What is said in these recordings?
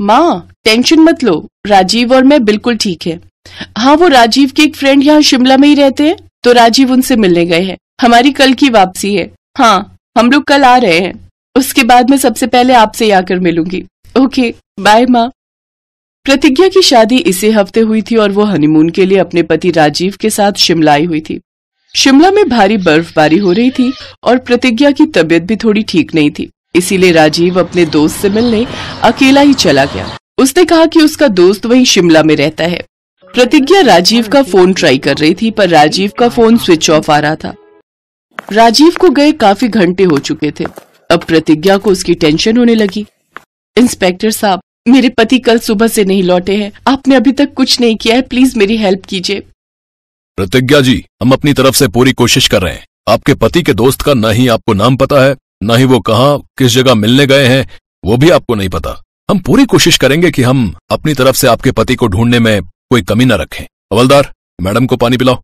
माँ टेंशन मत लो राजीव और मैं बिल्कुल ठीक है हाँ वो राजीव के एक फ्रेंड यहाँ शिमला में ही रहते हैं तो राजीव उनसे मिलने गए हैं हमारी कल की वापसी है हाँ हम लोग कल आ रहे हैं उसके बाद मैं सबसे पहले आपसे आकर मिलूंगी ओके बाय माँ प्रतिज्ञा की शादी इसी हफ्ते हुई थी और वो हनीमून के लिए अपने पति राजीव के साथ शिमला आई हुई थी शिमला में भारी बर्फबारी हो रही थी और प्रतिज्ञा की तबीयत भी थोड़ी ठीक नहीं थी इसीलिए राजीव अपने दोस्त से मिलने अकेला ही चला गया उसने कहा कि उसका दोस्त वहीं शिमला में रहता है प्रतिज्ञा राजीव का फोन ट्राई कर रही थी पर राजीव का फोन स्विच ऑफ आ रहा था राजीव को गए काफी घंटे हो चुके थे अब प्रतिज्ञा को उसकी टेंशन होने लगी इंस्पेक्टर साहब मेरे पति कल सुबह से नहीं लौटे हैं आपने अभी तक कुछ नहीं किया है प्लीज मेरी हेल्प कीजिए प्रतिज्ञा जी हम अपनी तरफ से पूरी कोशिश कर रहे हैं आपके पति के दोस्त का न ही आपको नाम पता है न ही वो कहा किस जगह मिलने गए हैं वो भी आपको नहीं पता हम पूरी कोशिश करेंगे कि हम अपनी तरफ से आपके पति को ढूंढने में कोई कमी ना रखें अवलदार मैडम को पानी पिलाओ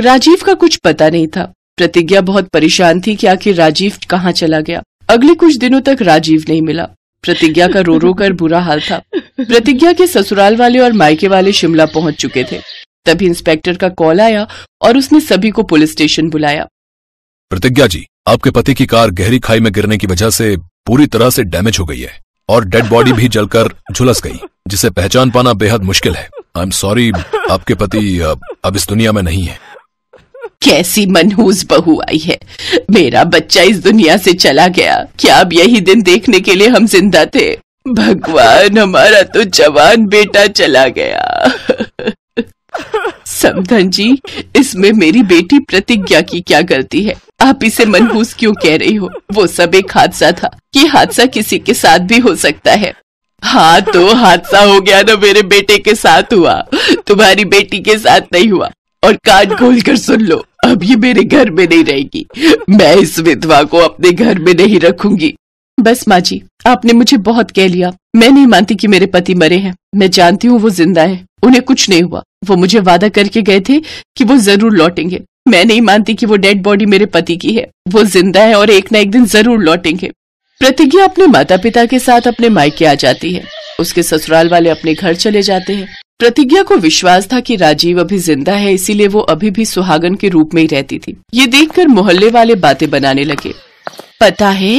राजीव का कुछ पता नहीं था प्रतिज्ञा बहुत परेशान थी कि आखिर राजीव कहाँ चला गया अगले कुछ दिनों तक राजीव नहीं मिला प्रतिज्ञा का रो रो कर बुरा हाल था प्रतिज्ञा के ससुराल वाले और मायके वाले शिमला पहुंच चुके थे तभी इंस्पेक्टर का कॉल आया और उसने सभी को पुलिस स्टेशन बुलाया प्रतिज्ञा जी आपके पति की कार गहरी खाई में गिरने की वजह से पूरी तरह से डैमेज हो गई है और डेड बॉडी भी जलकर झुलस गई जिसे पहचान पाना बेहद मुश्किल है आई एम सॉरी आपके पति अब इस दुनिया में नहीं है कैसी मनहूस बहू आई है मेरा बच्चा इस दुनिया से चला गया क्या अब यही दिन देखने के लिए हम जिंदा थे भगवान हमारा तो जवान बेटा चला गया समधन जी इसमें मेरी बेटी प्रतिज्ञा की क्या गलती है आप इसे मनहूस क्यों कह रही हो वो सब एक हादसा था ये हादसा किसी के साथ भी हो सकता है हाँ तो हादसा हो गया ना मेरे बेटे के साथ हुआ तुम्हारी बेटी के साथ नहीं हुआ और कान खोल कर सुन लो अब ये मेरे घर में नहीं रहेगी मैं इस विधवा को अपने घर में नहीं रखूंगी बस माँ जी आपने मुझे बहुत कह लिया मैं नहीं मानती कि मेरे पति मरे हैं मैं जानती हूँ वो जिंदा है उन्हें कुछ नहीं हुआ वो मुझे वादा करके गए थे कि वो जरूर लौटेंगे मैं नहीं मानती कि वो डेड बॉडी मेरे पति की है वो जिंदा है और एक ना एक दिन जरूर लौटेंगे प्रतिज्ञा अपने माता पिता के साथ अपने मायके आ जाती है उसके ससुराल वाले अपने घर चले जाते हैं प्रतिज्ञा को विश्वास था कि राजीव अभी जिंदा है इसीलिए वो अभी भी सुहागन के रूप में ही रहती थी ये देखकर मोहल्ले वाले बातें बनाने लगे पता है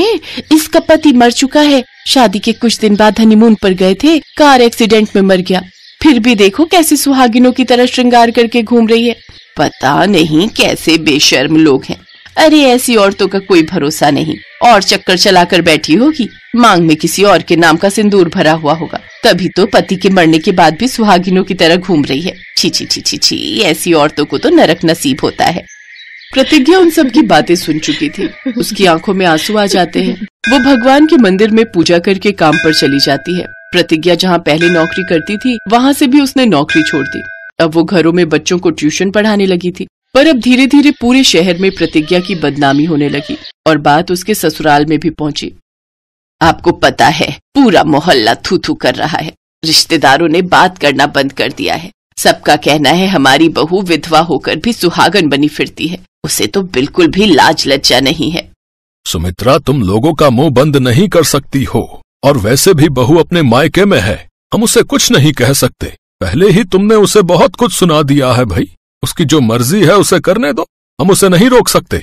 इसका पति मर चुका है शादी के कुछ दिन बाद हनीमून पर गए थे कार एक्सीडेंट में मर गया फिर भी देखो कैसे सुहागिनों की तरह श्रृंगार करके घूम रही है पता नहीं कैसे बेशर्म लोग हैं अरे ऐसी औरतों का कोई भरोसा नहीं और चक्कर चलाकर बैठी होगी मांग में किसी और के नाम का सिंदूर भरा हुआ होगा तभी तो पति के मरने के बाद भी सुहागिनों की तरह घूम रही है छी छी छी छी छी ऐसी औरतों को तो नरक नसीब होता है प्रतिज्ञा उन सब की बातें सुन चुकी थी उसकी आंखों में आंसू आ जाते हैं वो भगवान के मंदिर में पूजा करके काम पर चली जाती है प्रतिज्ञा जहाँ पहले नौकरी करती थी वहाँ से भी उसने नौकरी छोड़ दी अब वो घरों में बच्चों को ट्यूशन पढ़ाने लगी थी पर अब धीरे धीरे पूरे शहर में प्रतिज्ञा की बदनामी होने लगी और बात उसके ससुराल में भी पहुंची आपको पता है पूरा मोहल्ला थू थू कर रहा है रिश्तेदारों ने बात करना बंद कर दिया है सबका कहना है हमारी बहू विधवा होकर भी सुहागन बनी फिरती है उसे तो बिल्कुल भी लाज लज्जा नहीं है सुमित्रा तुम लोगों का मुंह बंद नहीं कर सकती हो और वैसे भी बहू अपने मायके में है हम उसे कुछ नहीं कह सकते पहले ही तुमने उसे बहुत कुछ सुना दिया है भाई उसकी जो मर्जी है उसे करने दो हम उसे नहीं रोक सकते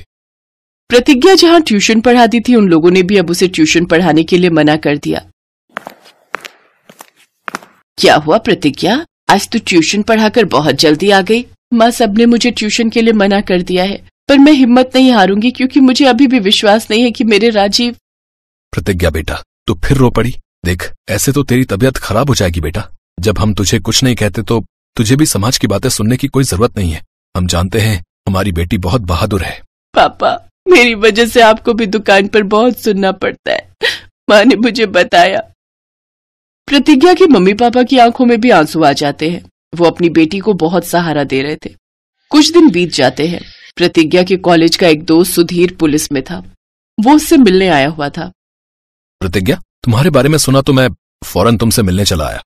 प्रतिज्ञा जहाँ ट्यूशन पढ़ाती थी उन लोगों ने भी अब उसे ट्यूशन पढ़ाने के लिए मना कर दिया क्या हुआ प्रतिज्ञा आज तो ट्यूशन पढ़ाकर बहुत जल्दी आ गई माँ सब ने मुझे ट्यूशन के लिए मना कर दिया है पर मैं हिम्मत नहीं हारूंगी क्योंकि मुझे अभी भी विश्वास नहीं है कि मेरे राजीव प्रतिज्ञा बेटा तो फिर रो पड़ी देख ऐसे तो तेरी तबीयत खराब हो जाएगी बेटा जब हम तुझे कुछ नहीं कहते तो तुझे भी समाज की बातें सुनने की कोई जरूरत नहीं है हम जानते हैं हमारी बेटी बहुत बहादुर है पापा मेरी वजह से आपको भी दुकान पर बहुत सुनना पड़ता है माँ ने मुझे बताया प्रतिज्ञा की मम्मी पापा की आंखों में भी आंसू आ जाते हैं वो अपनी बेटी को बहुत सहारा दे रहे थे कुछ दिन बीत जाते हैं प्रतिज्ञा के कॉलेज का एक दोस्त सुधीर पुलिस में था वो उससे मिलने आया हुआ था प्रतिज्ञा तुम्हारे बारे में सुना तो मैं फौरन तुमसे मिलने चला आया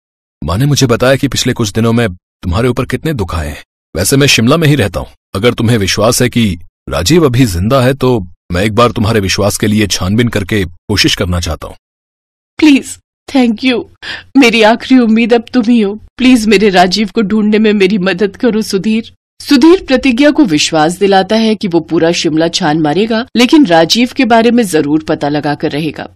माँ ने मुझे बताया कि पिछले कुछ दिनों में तुम्हारे ऊपर कितने दुख आए हैं वैसे मैं शिमला में ही रहता हूँ अगर तुम्हें विश्वास है कि राजीव अभी जिंदा है तो मैं एक बार तुम्हारे विश्वास के लिए छानबीन करके कोशिश करना चाहता हूँ प्लीज थैंक यू मेरी आखिरी उम्मीद अब तुम ही हो प्लीज मेरे राजीव को ढूंढने में मेरी मदद करो सुधीर सुधीर प्रतिज्ञा को विश्वास दिलाता है कि वो पूरा शिमला छान मारेगा लेकिन राजीव के बारे में जरूर पता लगा कर रहेगा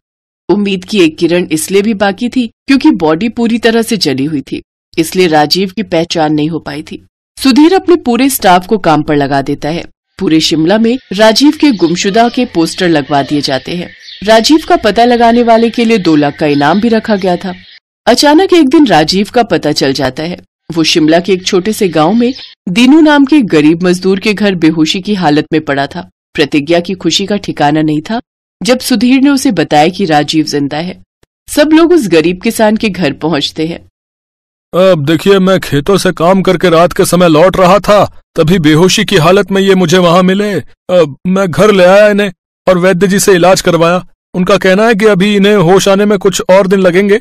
उम्मीद की एक किरण इसलिए भी बाकी थी क्योंकि बॉडी पूरी तरह से जली हुई थी इसलिए राजीव की पहचान नहीं हो पाई थी सुधीर अपने पूरे स्टाफ को काम पर लगा देता है पूरे शिमला में राजीव के गुमशुदा के पोस्टर लगवा दिए जाते हैं राजीव का पता लगाने वाले के लिए दो लाख का इनाम भी रखा गया था अचानक एक दिन राजीव का पता चल जाता है वो शिमला के एक छोटे से गांव में दीनू नाम के गरीब मजदूर के घर बेहोशी की हालत में पड़ा था प्रतिज्ञा की खुशी का ठिकाना नहीं था जब सुधीर ने उसे बताया कि राजीव जिंदा है सब लोग उस गरीब किसान के घर पहुंचते हैं अब देखिए मैं खेतों से काम करके रात के समय लौट रहा था तभी बेहोशी की हालत में ये मुझे वहाँ मिले अब मैं घर ले आया इन्हें और वैद्य जी से इलाज करवाया उनका कहना है कि अभी इन्हें होश आने में कुछ और दिन लगेंगे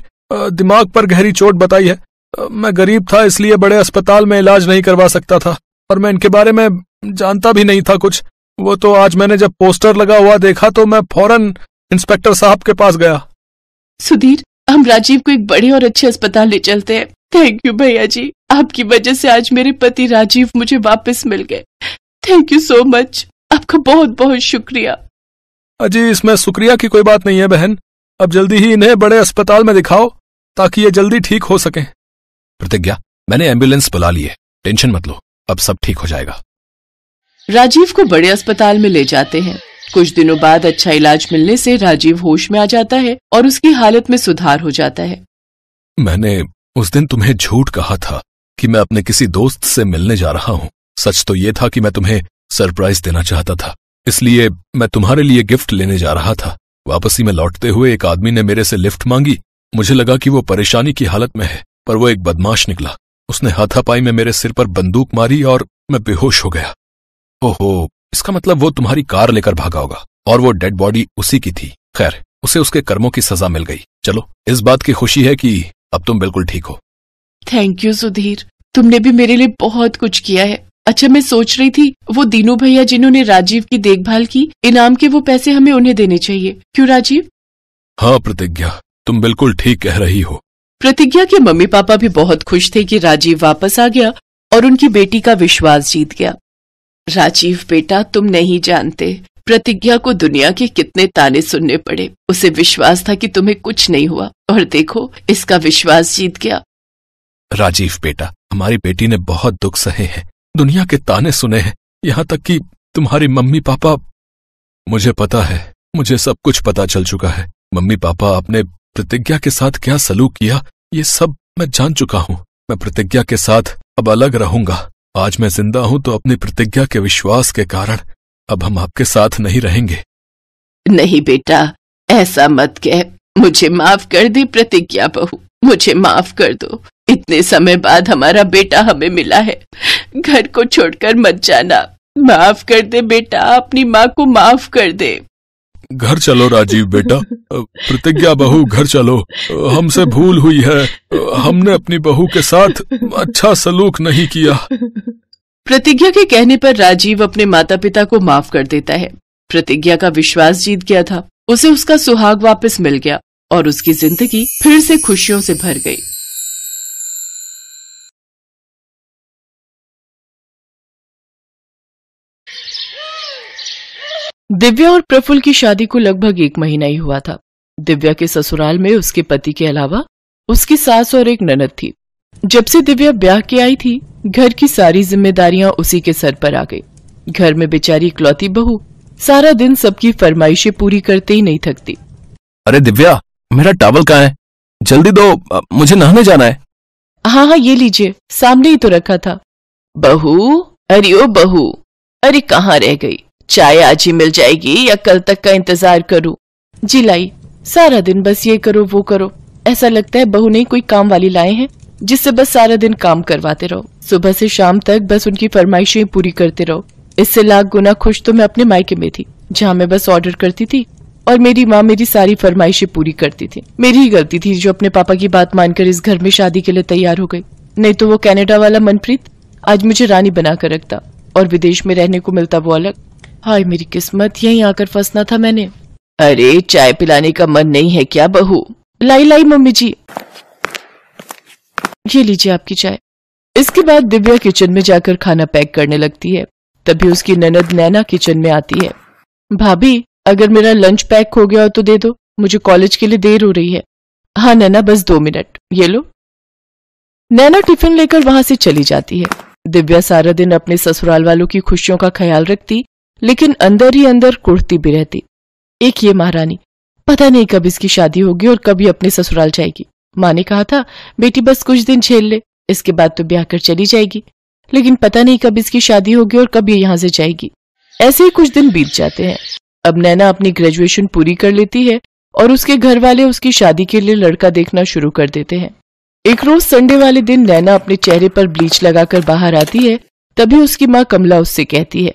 दिमाग पर गहरी चोट बताई है मैं गरीब था इसलिए बड़े अस्पताल में इलाज नहीं करवा सकता था और मैं इनके बारे में जानता भी नहीं था कुछ वो तो आज मैंने जब पोस्टर लगा हुआ देखा तो मैं फौरन इंस्पेक्टर साहब के पास गया सुधीर हम राजीव को एक बड़े और अच्छे अस्पताल ले चलते हैं थैंक यू भैया जी आपकी वजह से आज मेरे पति राजीव मुझे वापस मिल गए थैंक यू सो मच आपका बहुत बहुत शुक्रिया अजी इसमें शुक्रिया की कोई बात नहीं है बहन अब जल्दी ही इन्हें बड़े अस्पताल में दिखाओ ताकि ये जल्दी ठीक हो सके प्रतिज्ञा मैंने एम्बुलेंस बुला ली है टेंशन मत लो अब सब ठीक हो जाएगा राजीव को बड़े अस्पताल में ले जाते हैं कुछ दिनों बाद अच्छा इलाज मिलने से राजीव होश में आ जाता है और उसकी हालत में सुधार हो जाता है मैंने उस दिन तुम्हें झूठ कहा था कि मैं अपने किसी दोस्त से मिलने जा रहा हूँ सच तो ये था कि मैं तुम्हें सरप्राइज देना चाहता था इसलिए मैं तुम्हारे लिए गिफ्ट लेने जा रहा था वापसी में लौटते हुए एक आदमी ने मेरे से लिफ्ट मांगी मुझे लगा कि वो परेशानी की हालत में है पर वो एक बदमाश निकला उसने हाथापाई में मेरे सिर पर बंदूक मारी और मैं बेहोश हो गया ओहो इसका मतलब वो तुम्हारी कार लेकर भागा होगा और वो डेड बॉडी उसी की थी खैर उसे उसके कर्मों की सजा मिल गई चलो इस बात की खुशी है कि अब तुम बिल्कुल ठीक हो थैंक यू सुधीर तुमने भी मेरे लिए बहुत कुछ किया है अच्छा मैं सोच रही थी वो दीनू भैया जिन्होंने राजीव की देखभाल की इनाम के वो पैसे हमें उन्हें देने चाहिए क्यों राजीव हाँ प्रतिज्ञा तुम बिल्कुल ठीक कह रही हो प्रतिज्ञा के मम्मी पापा भी बहुत खुश थे कि राजीव वापस आ गया और उनकी बेटी का विश्वास जीत गया राजीव बेटा तुम नहीं जानते प्रतिज्ञा को दुनिया के कितने ताने सुनने पड़े उसे विश्वास था कि तुम्हें कुछ नहीं हुआ और देखो इसका विश्वास जीत गया राजीव बेटा हमारी बेटी ने बहुत दुख सहे हैं दुनिया के ताने सुने हैं यहाँ तक कि तुम्हारी मम्मी पापा मुझे पता है मुझे सब कुछ पता चल चुका है मम्मी पापा आपने प्रतिज्ञा के साथ क्या सलूक किया ये सब मैं जान चुका हूँ मैं प्रतिज्ञा के साथ अब अलग रहूंगा आज मैं जिंदा हूं तो अपनी प्रतिज्ञा के विश्वास के कारण अब हम आपके साथ नहीं रहेंगे नहीं बेटा ऐसा मत कह मुझे माफ कर दी प्रतिज्ञा बहु मुझे माफ कर दो इतने समय बाद हमारा बेटा हमें मिला है घर को छोड़कर मत जाना माफ कर दे बेटा अपनी माँ को माफ कर दे घर चलो राजीव बेटा प्रतिज्ञा बहू घर चलो हमसे भूल हुई है हमने अपनी बहू के साथ अच्छा सलूक नहीं किया प्रतिज्ञा के कहने पर राजीव अपने माता पिता को माफ कर देता है प्रतिज्ञा का विश्वास जीत गया था उसे उसका सुहाग वापस मिल गया और उसकी जिंदगी फिर से खुशियों से भर गई दिव्या और प्रफुल की शादी को लगभग एक महीना ही हुआ था दिव्या के ससुराल में उसके पति के अलावा उसकी सास और एक ननद थी जब से दिव्या ब्याह के आई थी घर की सारी जिम्मेदारियां उसी के सर पर आ गई घर में बेचारी इकलौती बहू सारा दिन सबकी फरमाइशें पूरी करते ही नहीं थकती अरे दिव्या मेरा टावल कहाँ है जल्दी दो मुझे नहाने जाना है हाँ हाँ ये लीजिए सामने ही तो रखा था बहू अरे ओ बहू अरे कहाँ रह गई चाय आज ही मिल जाएगी या कल तक का इंतजार करू जी लाई सारा दिन बस ये करो वो करो ऐसा लगता है बहू ने कोई काम वाली लाए हैं जिससे बस सारा दिन काम करवाते रहो सुबह से शाम तक बस उनकी फरमाइशें पूरी करते रहो इससे लाख गुना खुश तो मैं अपने मायके में थी जहाँ मैं बस ऑर्डर करती थी और मेरी माँ मेरी सारी फरमाइशें पूरी करती थी मेरी ही गलती थी जो अपने पापा की बात मानकर इस घर में शादी के लिए तैयार हो गई नहीं तो वो कनाडा वाला मनप्रीत आज मुझे रानी बनाकर रखता और विदेश में रहने को मिलता वो अलग हाय मेरी किस्मत यहीं आकर फंसना था मैंने अरे चाय पिलाने का मन नहीं है क्या बहू लाई लाई मम्मी जी ये लीजिए आपकी चाय इसके बाद दिव्या किचन में जाकर खाना पैक करने लगती है तभी उसकी ननद नैना किचन में आती है भाभी अगर मेरा लंच पैक हो गया हो तो दे दो मुझे कॉलेज के लिए देर हो रही है हाँ नैना बस दो मिनट ये लो नैना टिफिन लेकर वहां से चली जाती है दिव्या सारा दिन अपने ससुराल वालों की खुशियों का ख्याल रखती लेकिन अंदर ही अंदर कुड़ती भी रहती एक ये महारानी पता नहीं कब इसकी शादी होगी और कभी अपने ससुराल जाएगी माँ ने कहा था बेटी बस कुछ दिन झेल ले इसके बाद तो ब्याह कर चली जाएगी लेकिन पता नहीं कब इसकी शादी होगी और कब ये यहाँ से जाएगी ऐसे ही कुछ दिन बीत जाते हैं अब नैना अपनी ग्रेजुएशन पूरी कर लेती है और उसके घर वाले उसकी शादी के लिए लड़का देखना शुरू कर देते हैं एक रोज संडे वाले दिन नैना अपने चेहरे पर ब्लीच लगाकर बाहर आती है तभी उसकी माँ कमला उससे कहती है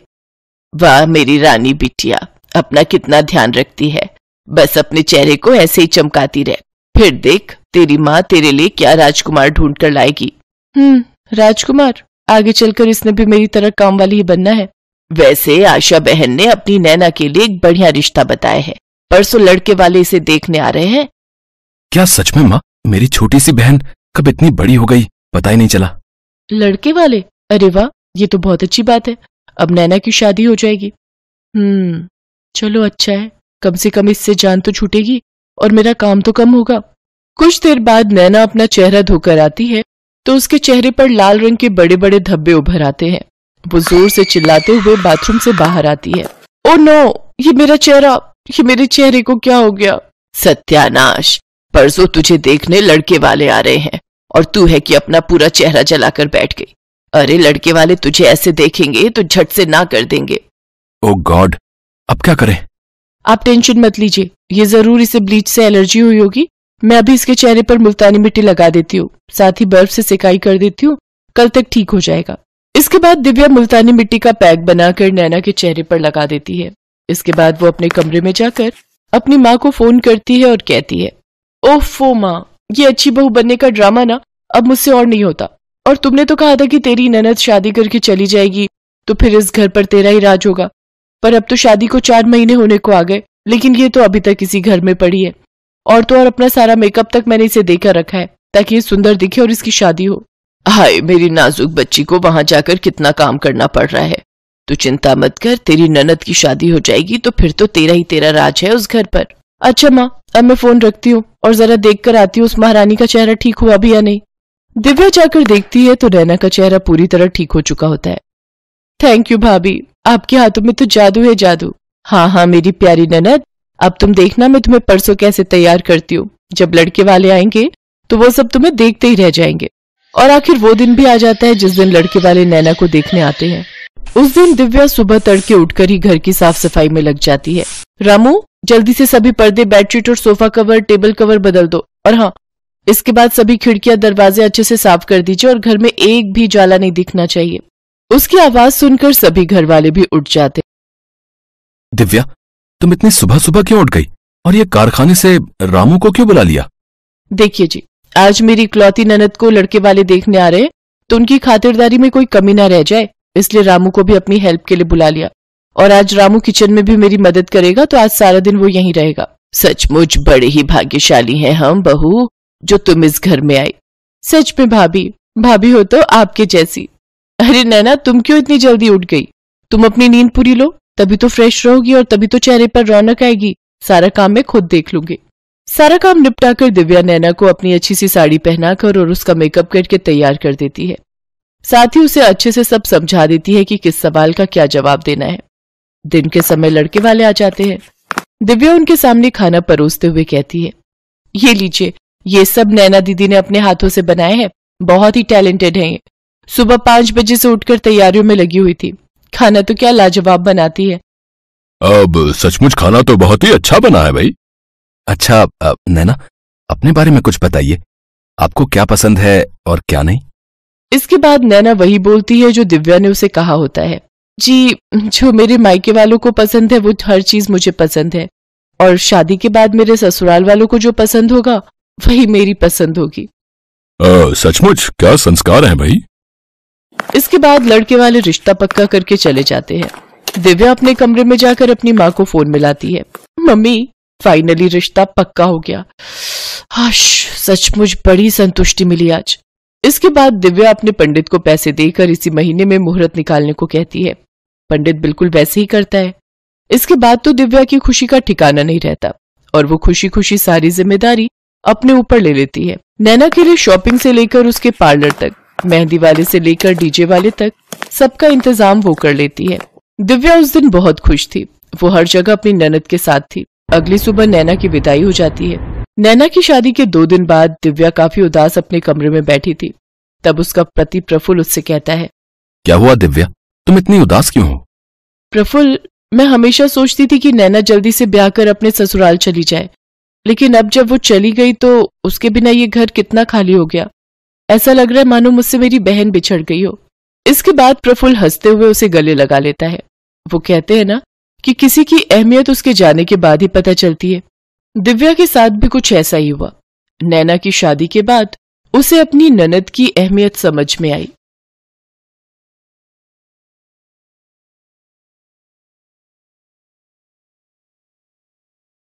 वाह मेरी रानी बिटिया अपना कितना ध्यान रखती है बस अपने चेहरे को ऐसे ही चमकाती रहे फिर देख तेरी माँ तेरे लिए क्या राजकुमार ढूंढ कर लाएगी हम्म राजकुमार आगे चलकर इसने भी मेरी तरह काम वाली ही बनना है वैसे आशा बहन ने अपनी नैना के लिए एक बढ़िया रिश्ता बताया है परसों लड़के वाले इसे देखने आ रहे हैं क्या सच में माँ मेरी छोटी सी बहन कब इतनी बड़ी हो गई पता ही नहीं चला लड़के वाले अरे वाह ये तो बहुत अच्छी बात है अब नैना की शादी हो जाएगी हम्म चलो अच्छा है कम से कम इससे जान तो छूटेगी और मेरा काम तो कम होगा कुछ देर बाद नैना अपना चेहरा धोकर आती है तो उसके चेहरे पर लाल रंग के बड़े बड़े धब्बे उभर आते हैं वो जोर से चिल्लाते हुए बाथरूम से बाहर आती है ओ नो ये मेरा चेहरा ये मेरे चेहरे को क्या हो गया सत्यानाश परसों तुझे देखने लड़के वाले आ रहे हैं और तू है कि अपना पूरा चेहरा जलाकर बैठ गई अरे लड़के वाले तुझे ऐसे देखेंगे तो झट से ना कर देंगे ओ गॉड अब क्या करें आप टेंशन मत लीजिए ये जरूर इसे ब्लीच से एलर्जी हुई होगी मैं अभी इसके चेहरे पर मुल्तानी मिट्टी लगा देती हूँ साथ ही बर्फ से सिकाई कर देती हूँ कल तक ठीक हो जाएगा इसके बाद दिव्या मुल्तानी मिट्टी का पैक बनाकर नैना के चेहरे पर लगा देती है इसके बाद वो अपने कमरे में जाकर अपनी माँ को फोन करती है और कहती है ओफो माँ ये अच्छी बहू बनने का ड्रामा ना अब मुझसे और नहीं होता और तुमने तो कहा था कि तेरी ननद शादी करके चली जाएगी तो फिर इस घर पर तेरा ही राज होगा पर अब तो शादी को चार महीने होने को आ गए लेकिन ये तो अभी तक इसी घर में पड़ी है और तो और अपना सारा मेकअप तक मैंने इसे देकर रखा है ताकि ये सुंदर दिखे और इसकी शादी हो हाय मेरी नाजुक बच्ची को वहां जाकर कितना काम करना पड़ रहा है तू चिंता मत कर तेरी ननद की शादी हो जाएगी तो फिर तो तेरा ही तेरा राज है उस घर पर अच्छा माँ अब मैं फोन रखती हूँ और जरा देख कर आती हूँ उस महारानी का चेहरा ठीक हुआ भी या नहीं दिव्या जाकर देखती है तो रैना का चेहरा पूरी तरह ठीक हो चुका होता है थैंक यू भाभी आपके हाथों में तो जादू है जादू हाँ हाँ मेरी प्यारी ननद अब तुम देखना मैं तुम्हें परसों कैसे तैयार करती हूँ जब लड़के वाले आएंगे तो वो सब तुम्हें देखते ही रह जाएंगे और आखिर वो दिन भी आ जाता है जिस दिन लड़के वाले नैना को देखने आते हैं उस दिन दिव्या सुबह तड़के उठकर ही घर की साफ सफाई में लग जाती है रामू जल्दी से सभी पर्दे बेडशीट और सोफा कवर टेबल कवर बदल दो और हाँ इसके बाद सभी खिड़कियां दरवाजे अच्छे से साफ कर दीजिए और घर में एक भी ज्वाला नहीं दिखना चाहिए उसकी आवाज सुनकर सभी घर वाले भी उठ जाते दिव्या तुम इतनी सुबह सुबह क्यों उठ गई और ये कारखाने से रामू को क्यों बुला लिया देखिए जी आज मेरी इकलौती ननद को लड़के वाले देखने आ रहे हैं तो उनकी खातिरदारी में कोई कमी ना रह जाए इसलिए रामू को भी अपनी हेल्प के लिए बुला लिया और आज रामू किचन में भी मेरी मदद करेगा तो आज सारा दिन वो यहीं रहेगा सचमुच बड़े ही भाग्यशाली हैं हम बहू जो तुम इस घर में आई सच में भाभी भाभी हो तो आपके जैसी अरे नैना तुम क्यों इतनी जल्दी उठ गई तुम अपनी नींद पूरी लो तभी तो फ्रेश रहोगी और तभी तो चेहरे पर रौनक आएगी सारा काम मैं खुद देख लूंगी सारा काम निपटाकर दिव्या नैना को अपनी अच्छी सी साड़ी पहनाकर और उसका मेकअप करके तैयार कर देती है साथ ही उसे अच्छे से सब समझा देती है कि किस सवाल का क्या जवाब देना है दिन के समय लड़के वाले आ जाते हैं दिव्या उनके सामने खाना परोसते हुए कहती है ये लीजिए ये सब नैना दीदी ने अपने हाथों से बनाए हैं बहुत ही टैलेंटेड है ये सुबह पांच बजे से उठकर तैयारियों में लगी हुई थी खाना तो क्या लाजवाब बनाती है अब सचमुच खाना तो बहुत ही अच्छा बना है भाई अच्छा अब, नैना अपने बारे में कुछ बताइए आपको क्या पसंद है और क्या नहीं इसके बाद नैना वही बोलती है जो दिव्या ने उसे कहा होता है जी जो मेरे मायके वालों को पसंद है वो हर चीज मुझे पसंद है और शादी के बाद मेरे ससुराल वालों को जो पसंद होगा वही मेरी पसंद होगी सचमुच क्या संस्कार है भाई इसके बाद लड़के वाले रिश्ता पक्का करके चले जाते हैं दिव्या अपने कमरे में जाकर अपनी माँ को फोन मिलाती है मम्मी फाइनली रिश्ता पक्का हो गया हाश सचमुच बड़ी संतुष्टि मिली आज इसके बाद दिव्या अपने पंडित को पैसे देकर इसी महीने में मुहूर्त निकालने को कहती है पंडित बिल्कुल वैसे ही करता है इसके बाद तो दिव्या की खुशी का ठिकाना नहीं रहता और वो खुशी खुशी सारी जिम्मेदारी अपने ऊपर ले लेती है नैना के लिए शॉपिंग से लेकर उसके पार्लर तक मेहंदी वाले से लेकर डीजे वाले तक सबका इंतजाम वो कर लेती है दिव्या उस दिन बहुत खुश थी वो हर जगह अपनी ननद के साथ थी अगली सुबह नैना की विदाई हो जाती है नैना की शादी के दो दिन बाद दिव्या काफी उदास अपने कमरे में बैठी थी तब उसका पति प्रफुल उससे कहता है क्या हुआ दिव्या तुम इतनी उदास क्यों हो प्रफुल मैं हमेशा सोचती थी कि नैना जल्दी से ब्याह कर अपने ससुराल चली जाए लेकिन अब जब वो चली गई तो उसके बिना ये घर कितना खाली हो गया ऐसा लग रहा है मानो मुझसे मेरी बहन बिछड़ गई हो इसके बाद प्रफुल्ल हंसते हुए उसे गले लगा लेता है वो कहते हैं ना कि किसी की अहमियत उसके जाने के बाद ही पता चलती है दिव्या के साथ भी कुछ ऐसा ही हुआ नैना की शादी के बाद उसे अपनी ननद की अहमियत समझ में आई